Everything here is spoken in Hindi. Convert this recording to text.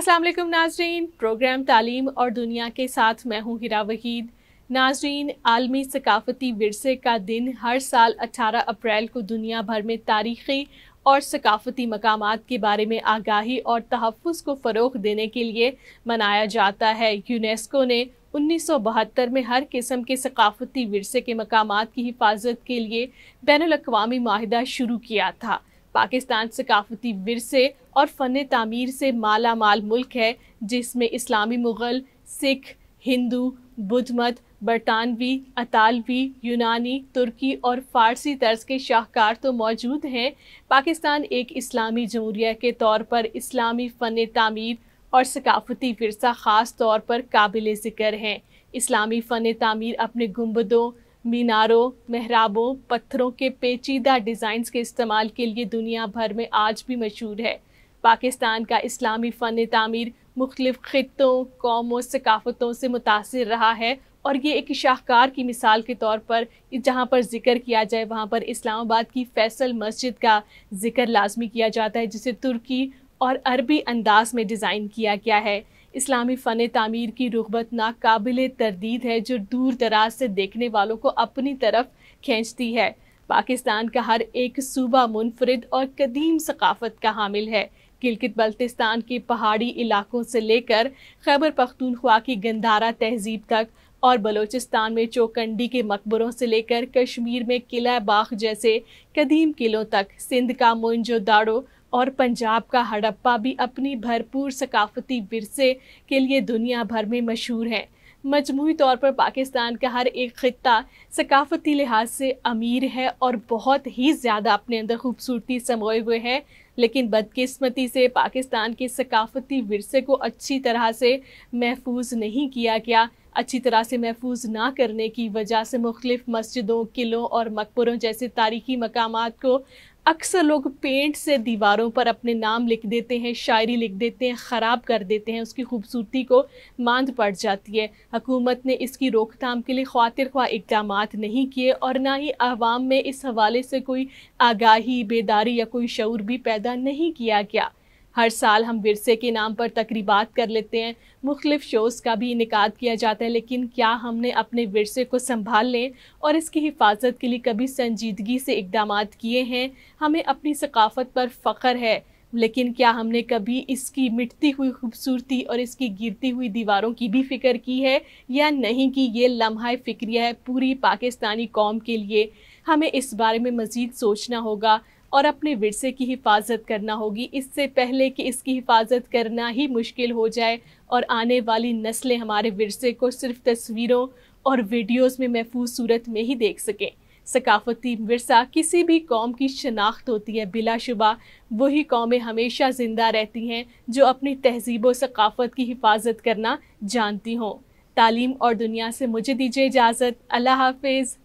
असलम नाजरीन प्रोग्राम तालीम और दुनिया के साथ मैं हूँ हिरा वहीद नाजरीन आलमी सकाफती वरसे का दिन हर साल 18 अप्रैल को दुनिया भर में तारीख़ी और सकाफती मकाम के बारे में आगाही और तहफ़ को फ़रोग देने के लिए मनाया जाता है यूनेस्को ने 1972 में हर किस्म के सकाफती वरसे के मकाम की हिफाजत के लिए बैन अवी माहिदा शुरू किया था पाकिस्तान सकाफती विरसे और फ़न तमीर से माला माल मुल्क है जिसमें इस्लामी मुग़ल सिख हिंदू बुद्ध मत बरतानवी अतालवी यूनानी तुर्की और फारसी तर्ज के शाहकार तो मौजूद हैं पाकिस्तान एक इस्लामी जमहूरिया के तौर पर इस्लामी फ़न तमीर और सकाफती वरसा ख़ास तौर पर काबिल ज़िक्र हैं इस्लामी फ़न तमीर अपने गुम्बदों मीनारों मेहराबों पत्थरों के पेचीदा डिज़ाइंस के इस्तेमाल के लिए दुनिया भर में आज भी मशहूर है पाकिस्तान का इस्लामी फ़न तमीर मुख्तलिफ़ ख़ों कौमों सकाफ़तों से मुतासर रहा है और ये एक शाहकार की मिसाल के तौर पर जहाँ पर जिक्र किया जाए वहाँ पर इस्लामाबाद की फैसल मस्जिद का जिक्र लाजमी किया जाता है जिसे तुर्की और अरबी अंदाज में डिज़ाइन किया गया है इस्लामी फ़न तमीर की रुबत नाकबिल तरदीद है जो दूर दराज से देखने वालों को अपनी तरफ खींचती है पाकिस्तान का हर एक सूबा मुनफरद और कदीम सकाफत का हामिल है गिलगित बल्तिस्तान के पहाड़ी इलाकों से लेकर खैबर पख्तूनख्वा की गंदारा तहजीब तक और बलूचिस्तान में चौकंडी के मकबरों से लेकर कश्मीर में किला बाग जैसे कदीम किलों तक सिंध का मोइनजो दाड़ो और पंजाब का हड़प्पा भी अपनी भरपूर सकाफती विरसे के लिए दुनिया भर में मशहूर है मजमू तौर पर पाकिस्तान का हर एक खत्ता सकाफती लिहाज से अमीर है और बहुत ही ज़्यादा अपने अंदर खूबसूरती समोए हुए है लेकिन बदकिस्मती से पाकिस्तान के सकाफती विरसे को अच्छी तरह से महफूज नहीं किया गया अच्छी तरह से महफूज ना करने की वजह से मुख्तफ मस्जिदों किलों और मकबरों जैसे तारीखी मकाम को अक्सर लोग पेंट से दीवारों पर अपने नाम लिख देते हैं शायरी लिख देते हैं ख़राब कर देते हैं उसकी खूबसूरती को मांद पड़ जाती है हकूमत ने इसकी रोकथाम के लिए खातिर ख्वा इकदाम नहीं किए और ना ही आवाम में इस हवाले से कोई आगाही बेदारी या कोई शूर भी पैदा नहीं किया गया हर साल हम विरसे के नाम पर तकरीबात कर लेते हैं मुख्तफ शोज़ का भी इनका किया जाता है लेकिन क्या हमने अपने विरसे को संभाल लें और इसकी हिफाजत के लिए कभी संजीदगी से इकदाम किए हैं हमें अपनी सकाफत पर फ़ख्र है लेकिन क्या हमने कभी इसकी मिटती हुई खूबसूरती और इसकी गिरती हुई दीवारों की भी फिक्र की है या नहीं कि ये लम्हा फ़िक्रिया है पूरी पाकिस्तानी कौम के लिए हमें इस बारे में मज़ीद सोचना होगा और अपने विरसे की हिफाजत करना होगी इससे पहले कि इसकी हिफाजत करना ही मुश्किल हो जाए और आने वाली नस्लें हमारे विरसे को सिर्फ तस्वीरों और वीडियोस में महफूज सूरत में ही देख सकें सकाफती विरसा किसी भी कौम की शनाख्त होती है बिलाशुबा वही कौमें हमेशा ज़िंदा रहती हैं जो अपनी तहजीब व सकाफ़त की हिफाजत करना जानती हों तालीम और दुनिया से मुझे दीजिए इजाज़त अल्लाह हाफिज़